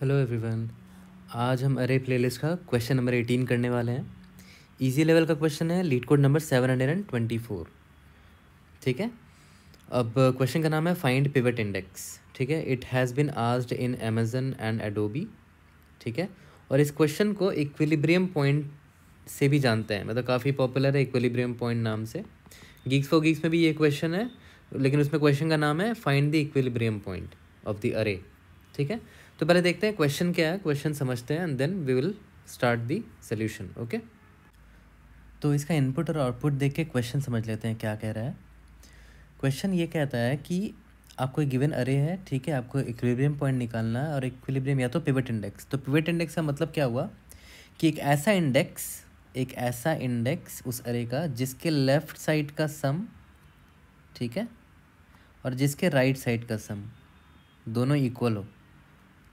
hello everyone आज हम अरे प्लेलिस्ट का क्वेश्चन नंबर एटीन करने वाले हैं इजी लेवल का क्वेश्चन है LeetCode number seven hundred and twenty four ठीक है अब क्वेश्चन uh, का नाम है फाइंड पिवट इंडेक्स ठीक है it has been asked in Amazon and Adobe ठीक है और इस क्वेश्चन को इक्विलिब्रियम पॉइंट से भी जानते हैं मतलब काफ़ी पॉपुलर है इक्विलिब्रियम पॉइंट नाम से गीक्स फॉर गीक्स में भी ये क्वेश्चन है लेकिन उसमें क्वेश्चन का नाम है find the equilibrium point of the array ठीक है तो पहले देखते हैं क्वेश्चन क्या है क्वेश्चन समझते हैं and then we will start the solution okay तो इसका इनपुट और आउटपुट देख के क्वेश्चन समझ लेते हैं क्या कह रहा है क्वेश्चन ये कहता है कि आपको एक गिवन अरे है ठीक है आपको इक्विलिब्रियम पॉइंट निकालना है और इक्विलिब्रियम या तो पिवट इंडेक्स तो पिवट इंडेक्स का मतलब क्या हुआ कि एक ऐसा इंडेक्स एक ऐसा इंडेक्स उस अरे का जिसके लेफ्ट साइड का सम ठीक है और जिसके राइट right साइड का सम दोनों इक्वल हो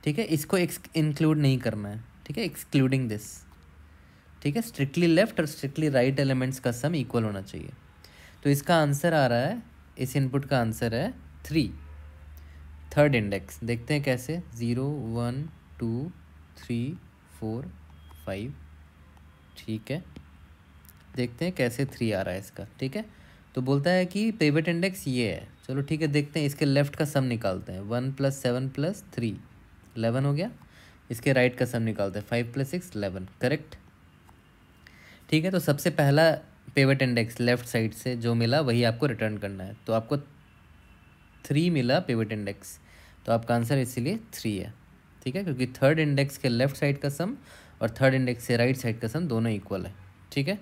ठीक है इसको इंक्लूड नहीं करना है ठीक है एक्सक्लूडिंग दिस ठीक है स्ट्रिक्टली लेफ्ट और स्ट्रिक्टली राइट एलिमेंट्स का सम इक्वल होना चाहिए तो इसका आंसर आ रहा है इस इनपुट का आंसर है थ्री थर्ड इंडेक्स देखते हैं कैसे zero one two three four five ठीक है देखते हैं कैसे थ्री आ रहा है इसका ठीक है तो बोलता है कि पेवेट इंडेक्स ये है चलो ठीक है देखते हैं इसके लेफ्ट का सम निकालते हैं one plus seven plus three eleven हो गया इसके राइट का सम निकालते हैं five plus six eleven correct ठीक है तो सबसे पहला पेवेट इंडेक्स लेफ्ट साइड से जो मिला वही आपको रिटर्न करना है तो आपको थ्री मिला पेवेट इंडेक्स तो आपका आंसर इसीलिए थ्री है ठीक है क्योंकि थर्ड इंडेक्स के लेफ्ट साइड का सम और थर्ड इंडेक्स से राइट साइड का सम दोनों इक्वल है ठीक है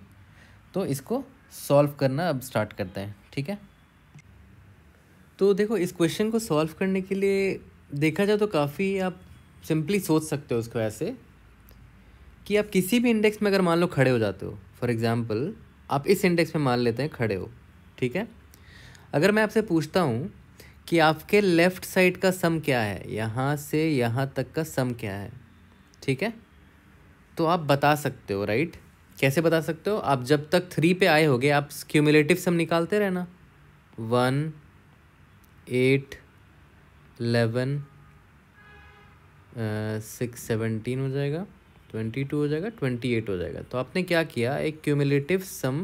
तो इसको सॉल्व करना अब स्टार्ट करते हैं ठीक है तो देखो इस क्वेश्चन को सॉल्व करने के लिए देखा जाए तो काफ़ी आप सिंपली सोच सकते हो उसको ऐसे कि आप किसी भी इंडेक्स में अगर मान लो खड़े हो जाते हो फॉर एग्ज़ाम्पल आप इस इंडेक्स में मान लेते हैं खड़े हो ठीक है अगर मैं आपसे पूछता हूँ कि आपके लेफ़्ट साइड का सम क्या है यहाँ से यहाँ तक का सम क्या है ठीक है तो आप बता सकते हो राइट कैसे बता सकते हो आप जब तक थ्री पे आए होगे आप क्यूमुलेटिव सम निकालते रहना one eight eleven six seventeen हो जाएगा ट्वेंटी टू हो जाएगा ट्वेंटी एट हो जाएगा तो आपने क्या किया एक क्यूमुलेटिव सम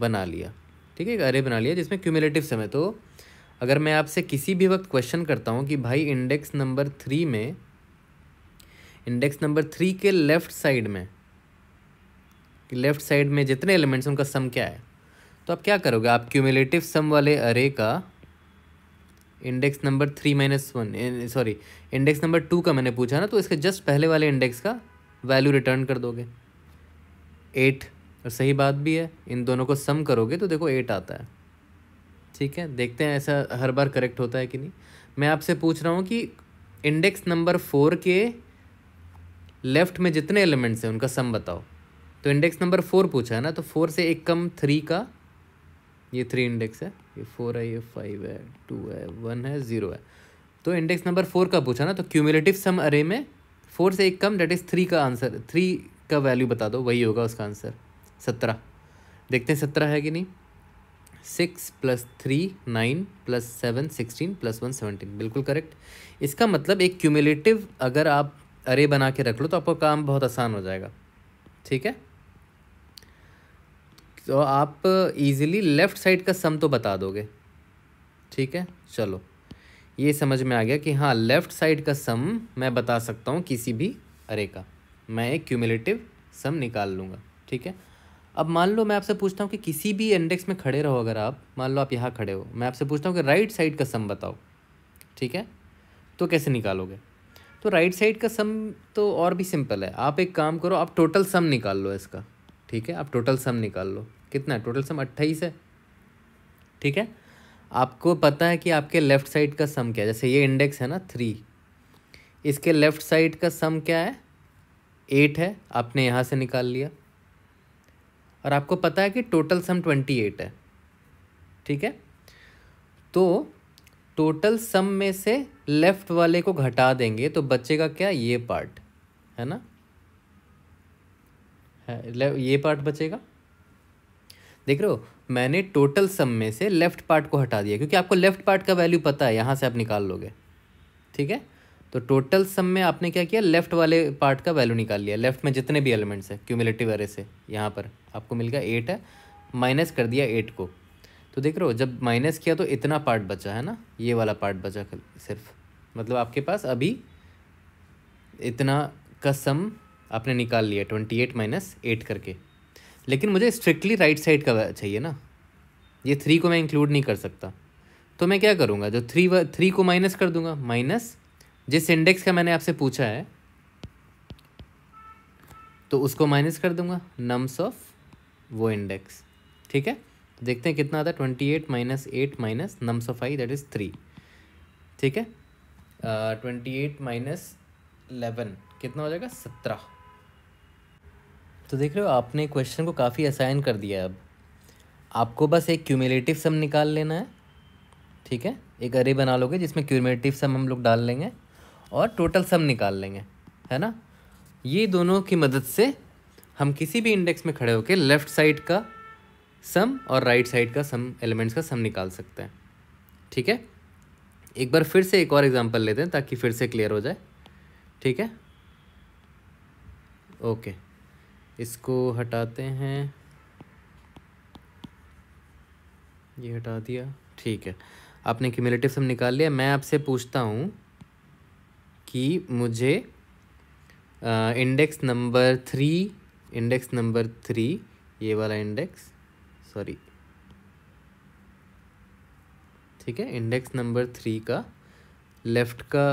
बना लिया ठीक है एक अरे बना लिया जिसमें क्यूमुलेटिव सम है तो अगर मैं आपसे किसी भी वक्त क्वेश्चन करता हूँ कि भाई इंडेक्स नंबर थ्री में इंडेक्स नंबर थ्री के लेफ़्ट साइड में लेफ़्ट साइड में जितने एलिमेंट्स उनका सम क्या है तो आप क्या करोगे आप क्यूमुलेटिव सम वाले अरे का index number three minus one sorry index number two का मैंने पूछा ना तो इसके जस्ट पहले वाले इंडेक्स का वैल्यू रिटर्न कर दोगे एट और सही बात भी है इन दोनों को सम करोगे तो देखो एट आता है ठीक है देखते हैं ऐसा हर बार करेक्ट होता है कि नहीं मैं आपसे पूछ रहा हूँ कि इंडेक्स नंबर फोर के लेफ्ट में जितने एलिमेंट्स हैं उनका सम बताओ तो इंडेक्स नंबर फोर पूछा है ना तो फोर से एक कम थ्री का ये थ्री इंडेक्स है ये फोर है ये फाइव है टू है वन है ज़ीरो है तो इंडेक्स नंबर फोर का पूछा ना तो क्यूमुलेटिव सम अरे में फोर से एक कम डेट इज़ थ्री का आंसर थ्री का वैल्यू बता दो वही होगा उसका आंसर सत्रह देखते हैं सत्रह है कि नहीं six plus three nine plus seven sixteen plus one seventeen बिल्कुल करेक्ट इसका मतलब एक क्यूमुलेटिव अगर आप अरे बना के रख लो तो आपका काम बहुत आसान हो जाएगा ठीक है तो आप इजीली लेफ़्ट साइड का सम तो बता दोगे ठीक है चलो ये समझ में आ गया कि हाँ लेफ़्ट साइड का सम मैं बता सकता हूँ किसी भी अरे का मैं एक क्यूमुलेटिव सम निकाल लूँगा ठीक है अब मान लो मैं आपसे पूछता हूँ कि किसी भी इंडेक्स में खड़े रहो अगर आप मान लो आप यहाँ खड़े हो मैं आपसे पूछता हूँ कि राइट साइड का सम बताओ ठीक है तो कैसे निकालोगे तो राइट साइड का सम तो और भी सिंपल है आप एक काम करो आप टोटल सम निकाल लो इसका ठीक है आप टोटल सम निकाल लो कितना टोटल सम अट्ठाईस है ठीक है आपको पता है कि आपके लेफ्ट साइड का सम क्या है जैसे ये इंडेक्स है ना थ्री इसके लेफ्ट साइड का सम क्या है एट है आपने यहाँ से निकाल लिया और आपको पता है कि टोटल सम ट्वेंटी एट है ठीक है तो टोटल सम में से लेफ्ट वाले को घटा देंगे तो बचेगा क्या ये पार्ट है ना है, ये पार्ट बचेगा देख रहे हो मैंने टोटल सम में से लेफ्ट पार्ट को हटा दिया क्योंकि आपको लेफ्ट पार्ट का वैल्यू पता है यहाँ से आप निकाल लोगे ठीक है तो टोटल सम में आपने क्या किया लेफ्ट वाले पार्ट का वैल्यू निकाल लिया लेफ्ट में जितने भी एलिमेंट्स हैं क्यूमिलेटिव एरे से यहाँ पर आपको मिल गया एट है माइनस कर दिया एट को तो देख रहे हो जब माइनस किया तो इतना पार्ट बचा है ना ये वाला पार्ट बचा सिर्फ मतलब आपके पास अभी इतना का सम आपने निकाल लिया ट्वेंटी एट माइनस एट करके लेकिन मुझे स्ट्रिक्टली राइट साइड का चाहिए ना ये थ्री को मैं इंक्लूड नहीं कर सकता तो मैं क्या करूँगा जो थ्री थ्री को माइनस कर दूंगा माइनस जिस इंडेक्स का मैंने आपसे पूछा है तो उसको माइनस कर दूंगा नम्स ऑफ वो इंडेक्स ठीक है तो देखते हैं कितना आता है twenty eight minus eight minus nums of i that is three ठीक है ट्वेंटी एट माइनस इलेवन कितना हो जाएगा सत्रह तो देख रहे हो आपने क्वेश्चन को काफ़ी असाइन कर दिया है अब आपको बस एक क्यूमिलेटिव सम निकाल लेना है ठीक है एक अरे बना लोगे जिसमें क्यूमिलेटिव सम हम लोग डाल लेंगे और टोटल सम निकाल लेंगे है ना ये दोनों की मदद से हम किसी भी इंडेक्स में खड़े होकर लेफ़्ट साइड का सम और राइट right साइड का सम एलिमेंट्स का सम निकाल सकते हैं ठीक है एक बार फिर से एक और एग्जांपल लेते हैं ताकि फिर से क्लियर हो जाए ठीक है ओके इसको हटाते हैं ये हटा दिया ठीक है आपने क्यूमुलेटिव सम निकाल लिया मैं आपसे पूछता हूँ कि मुझे index number three index number three ये वाला इंडेक्स सॉरी ठीक है इंडेक्स नंबर थ्री का लेफ़्ट का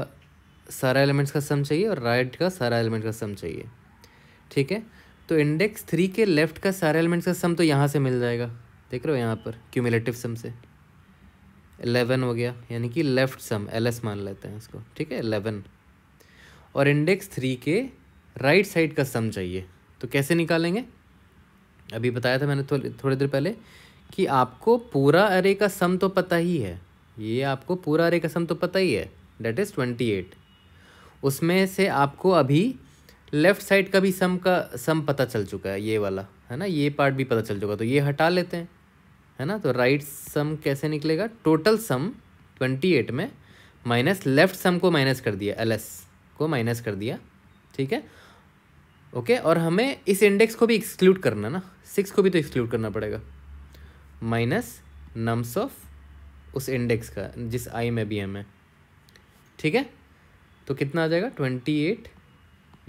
सारा एलिमेंट्स का सम चाहिए और राइट right का सारा एलिमेंट्स का सम चाहिए ठीक है तो इंडेक्स थ्री के लेफ्ट का सारे एलिमेंट्स का सम तो यहाँ से मिल जाएगा देख रहे हो यहाँ पर क्यूमिलेटिव सम से एलेवन हो गया यानी कि लेफ्ट सम एल एस मान लेते हैं इसको ठीक है एलेवन और इंडेक्स थ्री के राइट साइड का सम चाहिए तो कैसे निकालेंगे अभी बताया था मैंने थो, थोड़ी देर पहले कि आपको पूरा अरे का सम तो पता ही है ये आपको पूरा अरे का सम तो पता ही है डेट इज़ ट्वेंटी एट उसमें से आपको अभी लेफ्ट साइड का भी सम का सम पता चल चुका है ये वाला है ना ये पार्ट भी पता चल चुका तो ये हटा लेते हैं है ना तो राइट सम कैसे निकलेगा टोटल सम ट्वेंटी एट में माइनस लेफ्ट सम को माइनस कर दिया एल एस को माइनस कर दिया ठीक है ओके और हमें इस इंडेक्स को भी एक्सक्लूड करना ना सिक्स को भी तो एक्सक्लूड करना पड़ेगा माइनस नम्स ऑफ उस इंडेक्स का जिस आई में भी हमें ठीक है तो कितना आ जाएगा twenty eight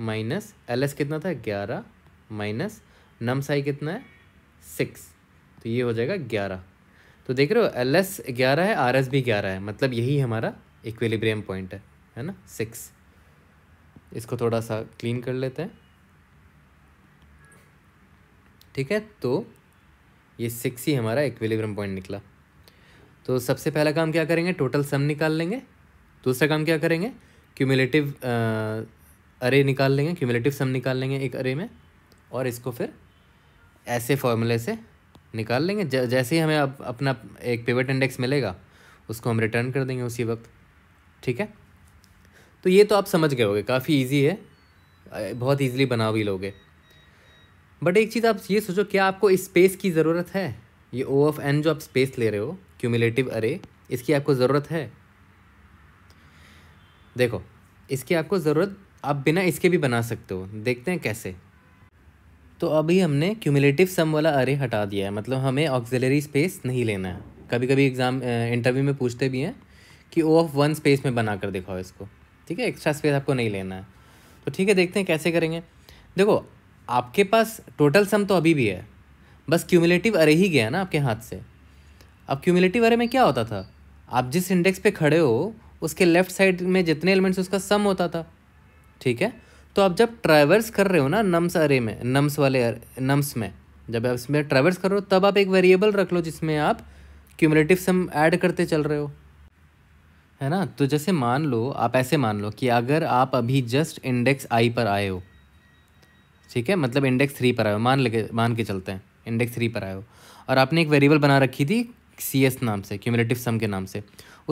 minus L S कितना था ग्यारह माइनस नम साई कितना है सिक्स तो ये हो जाएगा ग्यारह तो देख रहे हो एल एस ग्यारह है आर एस भी ग्यारह है मतलब यही हमारा इक्विलिब्रियम पॉइंट है है ना सिक्स इसको थोड़ा सा क्लीन कर लेते हैं ठीक है तो ये सिक्स ही हमारा इक्विलिब्रियम पॉइंट निकला तो सबसे पहला काम क्या करेंगे टोटल सम निकाल लेंगे दूसरा काम क्या करेंगे क्यूमुलेटिव अरे निकाल लेंगे क्यूमलेटिव सम निकाल लेंगे एक अरे में और इसको फिर ऐसे फॉर्मूले से निकाल लेंगे ज, जैसे ही हमें अप, अपना एक पेवेट इंडेक्स मिलेगा उसको हम रिटर्न कर देंगे उसी वक्त ठीक है तो ये तो आप समझ गए होगे काफ़ी ईजी है बहुत इजीली बना भी लोगे बट एक चीज़ आप ये सोचो क्या आपको स्पेस की ज़रूरत है ये ओ ऑफ एन जो आप स्पेस ले रहे हो क्यूमुलेटिव अरे इसकी आपको ज़रूरत है देखो इसकी आपको ज़रूरत आप बिना इसके भी बना सकते हो देखते हैं कैसे तो अभी हमने क्यूमुलेटिव सम वाला अरे हटा दिया है मतलब हमें ऑक्सिलरी स्पेस नहीं लेना है कभी कभी एग्ज़ाम इंटरव्यू में पूछते भी हैं कि ओ ऑफ वन स्पेस में बना कर दिखाओ इसको ठीक है एक्स्ट्रा स्पेस आपको नहीं लेना है तो ठीक है देखते हैं कैसे करेंगे देखो आपके पास टोटल सम तो अभी भी है बस क्यूमुलेटिव अरे ही गया ना आपके हाथ से अब क्यूमुलेटिव अरे में क्या होता था आप जिस इंडेक्स पे खड़े हो उसके लेफ्ट साइड में जितने एलिमेंट्स उसका सम होता था ठीक है तो आप जब ट्रैवर्स कर रहे हो ना नम्स अरे में नम्स वाले नम्स में जब आप इसमें ट्रैवर्स कर रहे हो तब आप एक वेरिएबल रख लो जिसमें आप क्यूमलेटिव सम ऐड करते चल रहे हो है ना तो जैसे मान लो आप ऐसे मान लो कि अगर आप अभी जस्ट इंडेक्स आई पर आए हो ठीक है मतलब इंडेक्स थ्री पर आए हो मान लेके मान के चलते हैं इंडेक्स थ्री पर आए हो और आपने एक वेरिएबल बना रखी थी सी एस नाम से क्यूमलेटिव सम के नाम से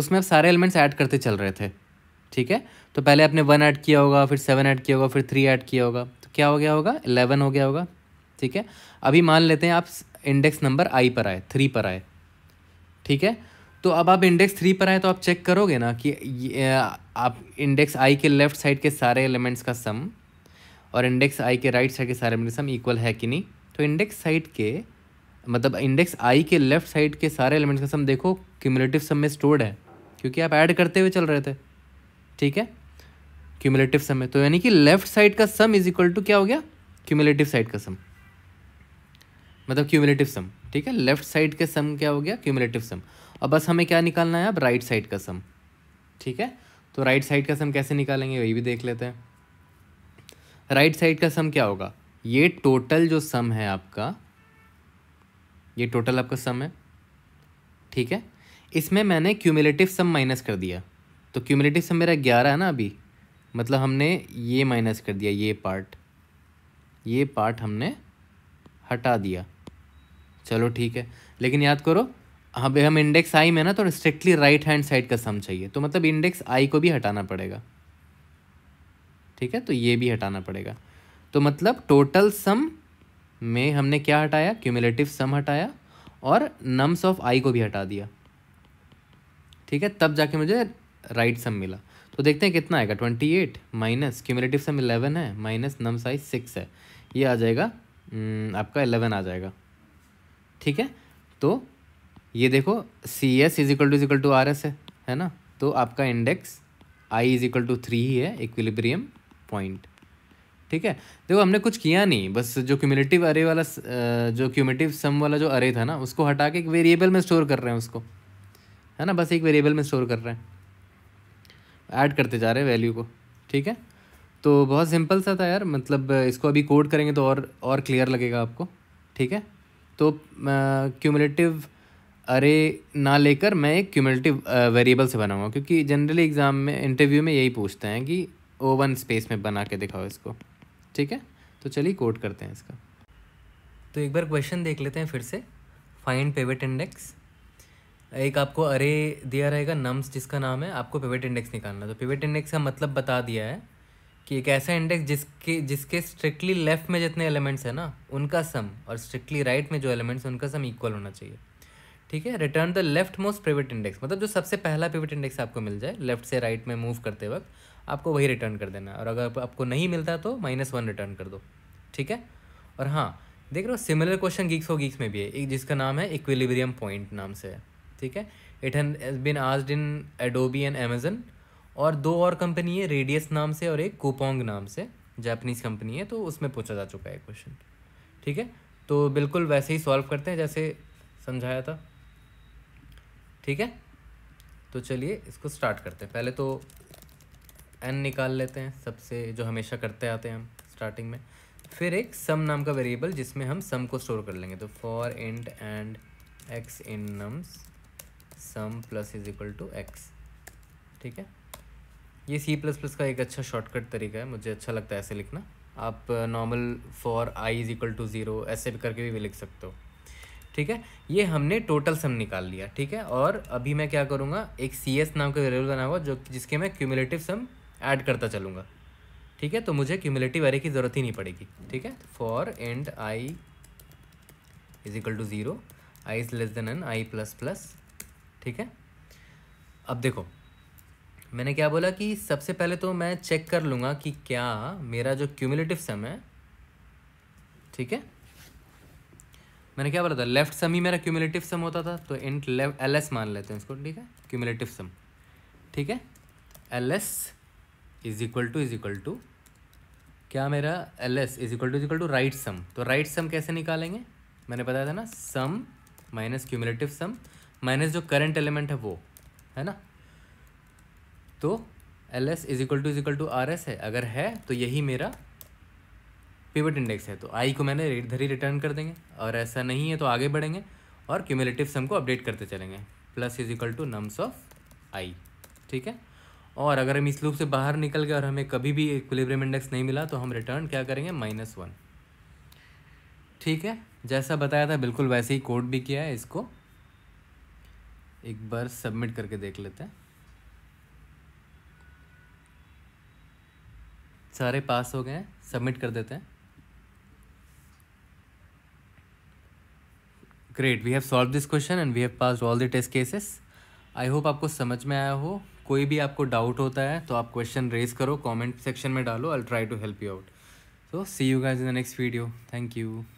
उसमें आप सारे एलिमेंट्स ऐड करते चल रहे थे ठीक है तो पहले आपने वन ऐड किया होगा फिर सेवन ऐड किया होगा फिर थ्री ऐड किया होगा तो क्या हो गया होगा एलेवन हो गया होगा ठीक है अभी मान लेते हैं आप इंडेक्स नंबर आई पर आए थ्री पर आए ठीक है तो अब आप इंडेक्स थ्री पर आए तो आप चेक करोगे ना कि आप इंडेक्स आई के लेफ्ट साइड के सारे एलिमेंट्स का सम और इंडेक्स आई के राइट साइड के सारे एलिमेंट सम इक्वल है कि नहीं तो इंडेक्स साइड के मतलब इंडेक्स आई के लेफ्ट साइड के सारे एलिमेंट्स का सम देखो क्यूमुलेटिव सम में स्टोर्ड है क्योंकि आप ऐड करते हुए चल रहे थे ठीक है क्यूमुलेटिव सम है तो यानी कि लेफ्ट साइड का सम इज इक्वल टू क्या हो गया क्यूमुलेटिव साइड का सम मतलब क्यूमुलेटिव सम ठीक है लेफ्ट साइड के सम क्या हो गया क्यूमुलेटिव सम अब बस हमें क्या निकालना है अब राइट साइड का सम ठीक है तो राइट साइड का सम कैसे निकालेंगे वही भी देख लेते हैं राइट साइड का सम क्या होगा ये टोटल जो सम है आपका ये टोटल आपका सम है ठीक है इसमें मैंने क्यूमुलेटिव सम माइनस कर दिया तो क्यूमलेटिव सम मेरा ग्यारह है ना अभी मतलब हमने ये माइनस कर दिया ये पार्ट ये पार्ट हमने हटा दिया चलो ठीक है लेकिन याद करो अब हम इंडेक्स आई में ना तो स्ट्रिक्टली राइट हैंड साइड का सम चाहिए तो मतलब इंडेक्स आई को भी हटाना पड़ेगा ठीक है तो ये भी हटाना पड़ेगा तो मतलब टोटल सम में हमने क्या हटाया क्यूमुलेटिव सम हटाया और नम्स ऑफ आई को भी हटा दिया ठीक है तब जाके मुझे राइट सम मिला तो देखते हैं कितना आएगा twenty eight minus cumulative sum eleven है माइनस नम साइज सिक्स है ये आ जाएगा हम्म, आपका इलेवन आ जाएगा ठीक है तो ये देखो C S is equal to equal to R S है है ना तो आपका index i is equal to three ही है इक्विलिब्रियम पॉइंट ठीक है देखो हमने कुछ किया नहीं बस जो क्यूमुलेटिव अरे वाला जो क्यूमेटिव सम वाला जो अरे था ना उसको हटा के एक वेरिएबल में स्टोर कर रहे हैं उसको है ना बस एक वेरिएबल में स्टोर कर रहे हैं ऐड करते जा रहे हैं वैल्यू को ठीक है तो बहुत सिंपल सा था यार मतलब इसको अभी कोड करेंगे तो और और क्लियर लगेगा आपको ठीक है तो क्यूमलेटिव अरे ना लेकर मैं एक क्यूमलेटिव वेरिएबल से बनाऊंगा क्योंकि जनरली एग्ज़ाम में इंटरव्यू में यही पूछते हैं कि ओ वन स्पेस में बना के दिखाओ इसको ठीक है तो चलिए कोड करते हैं इसका तो एक बार क्वेश्चन देख लेते हैं फिर से फाइंड पेवेट इंडेक्स एक आपको अरे दिया रहेगा नम्स जिसका नाम है आपको पिवट इंडेक्स निकालना तो पिवट इंडेक्स का मतलब बता दिया है कि एक ऐसा इंडेक्स जिसके जिसके स्ट्रिक्टली लेफ्ट में जितने एलिमेंट्स हैं ना उनका सम और स्ट्रिक्टली राइट right में जो एलिमेंट्स हैं उनका सम इक्वल होना चाहिए ठीक है return the left most pivot index मतलब जो सबसे पहला पिवट इंडेक्स आपको मिल जाए लेफ्ट से राइट right में मूव करते वक्त आपको वही रिटर्न कर देना और अगर आपको नहीं मिलता तो माइनस वन रिटर्न कर दो ठीक है और हाँ देख रहे हो similar question GeeksforGeeks में भी है एक जिसका नाम है इक्विलिब्रियम पॉइंट नाम से है ठीक है इट हैज बिन आज इन एडोबी एंड अमेजन और दो और कंपनी है रेडियस नाम से और एक कोपोंग नाम से जापनीज़ कंपनी है तो उसमें पूछा जा चुका है क्वेश्चन ठीक है तो बिल्कुल वैसे ही सॉल्व करते हैं जैसे समझाया था ठीक है तो चलिए इसको स्टार्ट करते हैं पहले तो एन निकाल लेते हैं सबसे जो हमेशा करते आते हैं हम स्टार्टिंग में फिर एक सम नाम का वेरिएबल जिसमें हम सम को स्टोर कर लेंगे तो for int and x in nums sum plus is equal to x ठीक है ये सी प्लस प्लस का एक अच्छा शॉर्टकट तरीका है मुझे अच्छा लगता है ऐसे लिखना आप normal for i is equal to zero ऐसे भी करके भी, भी लिख सकते हो ठीक है ये हमने टोटल सम निकाल लिया ठीक है और अभी मैं क्या करूँगा एक सी एस नाम का वेरिएबल बना हुआ जो जिसके मैं क्यूमुलेटिव सम ऐड करता चलूँगा ठीक है तो मुझे क्यूमुलेटिव एरे की ज़रूरत ही नहीं पड़ेगी ठीक है for and i is equal to zero i is less than n i plus plus ठीक है अब देखो मैंने क्या बोला कि सबसे पहले तो मैं चेक कर लूँगा कि क्या मेरा जो क्यूमुलेटिव सम है ठीक है मैंने क्या बोला था लेफ्ट सम ही मेरा क्यूमुलेटिव सम होता था तो इंट लेफ्ट एल एस मान लेते हैं इसको ठीक है क्यूमुलेटिव सम ठीक है L S is equal to is equal to क्या मेरा L S is equal to is equal to right sum तो राइट सम कैसे निकालेंगे मैंने बताया था ना sum minus cumulative sum minus जो करंट एलिमेंट है वो है ना तो L S is equal to is equal to R S है अगर है तो यही मेरा पिवट इंडेक्स है तो आई को मैंने इधर ही रिटर्न कर देंगे और ऐसा नहीं है तो आगे बढ़ेंगे और क्यूमुलेटिव सम को अपडेट करते चलेंगे plus is equal to nums of i ठीक है और अगर हम इस लूप से बाहर निकल गए और हमें कभी भी इक्विलिब्रियम इंडेक्स नहीं मिला तो हम रिटर्न क्या करेंगे माइनस वन ठीक है जैसा बताया था बिल्कुल वैसे ही कोड भी किया है इसको एक बार सबमिट करके देख लेते हैं सारे पास हो गए हैं सबमिट कर देते हैं great we have solve this question and we have pass all the test cases I hope आपको समझ में आया हो कोई भी आपको डाउट होता है तो आप क्वेश्चन रेज करो कमेंट सेक्शन में डालो I try to help you out so see you guys in the next video thank you